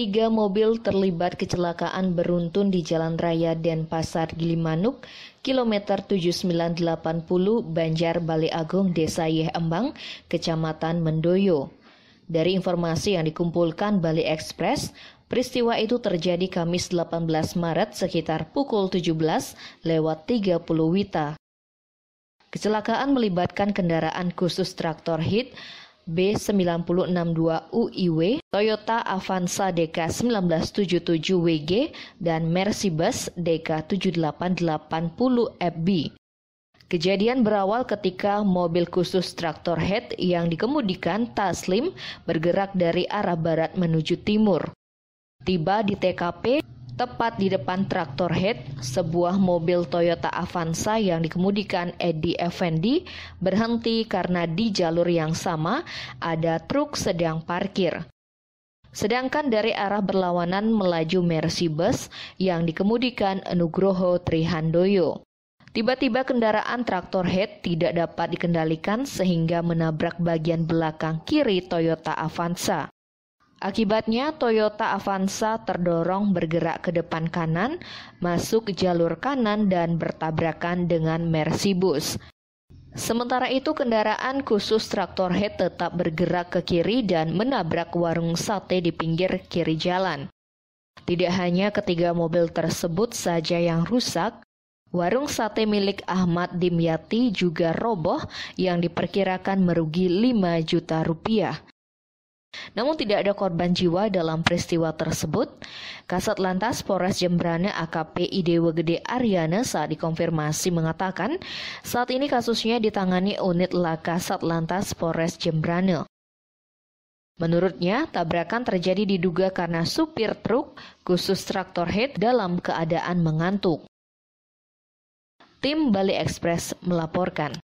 Tiga mobil terlibat kecelakaan beruntun di Jalan Raya Denpasar Gilimanuk, kilometer 7980 Banjar Bale Agung, Desa Yehembang Kecamatan Mendoyo. Dari informasi yang dikumpulkan Bali Express, peristiwa itu terjadi Kamis 18 Maret sekitar pukul 17 lewat 30 Wita. Kecelakaan melibatkan kendaraan khusus traktor hit, b 962 uiw Toyota Avanza DK1977WG, dan Mercedes DK7880FB. Kejadian berawal ketika mobil khusus traktor head yang dikemudikan Taslim bergerak dari arah barat menuju timur. Tiba di TKP, Tepat di depan traktor head, sebuah mobil Toyota Avanza yang dikemudikan Eddie Effendi berhenti karena di jalur yang sama ada truk sedang parkir. Sedangkan dari arah berlawanan melaju Mercy Bus yang dikemudikan Nugroho Trihandoyo. Tiba-tiba kendaraan traktor head tidak dapat dikendalikan sehingga menabrak bagian belakang kiri Toyota Avanza. Akibatnya Toyota Avanza terdorong bergerak ke depan kanan, masuk jalur kanan dan bertabrakan dengan Mercy bus. Sementara itu kendaraan khusus traktor head tetap bergerak ke kiri dan menabrak warung sate di pinggir kiri jalan. Tidak hanya ketiga mobil tersebut saja yang rusak, Warung sate milik Ahmad Dimyati juga roboh yang diperkirakan merugi 5 juta rupiah. Namun tidak ada korban jiwa dalam peristiwa tersebut. Kasat Lantas Polres Jembrana AKP Idewa Gede Ariana saat dikonfirmasi mengatakan saat ini kasusnya ditangani unit Lakasat Lantas Polres Jembrana. Menurutnya, tabrakan terjadi diduga karena supir truk, khusus traktor head, dalam keadaan mengantuk. Tim Bali Express melaporkan.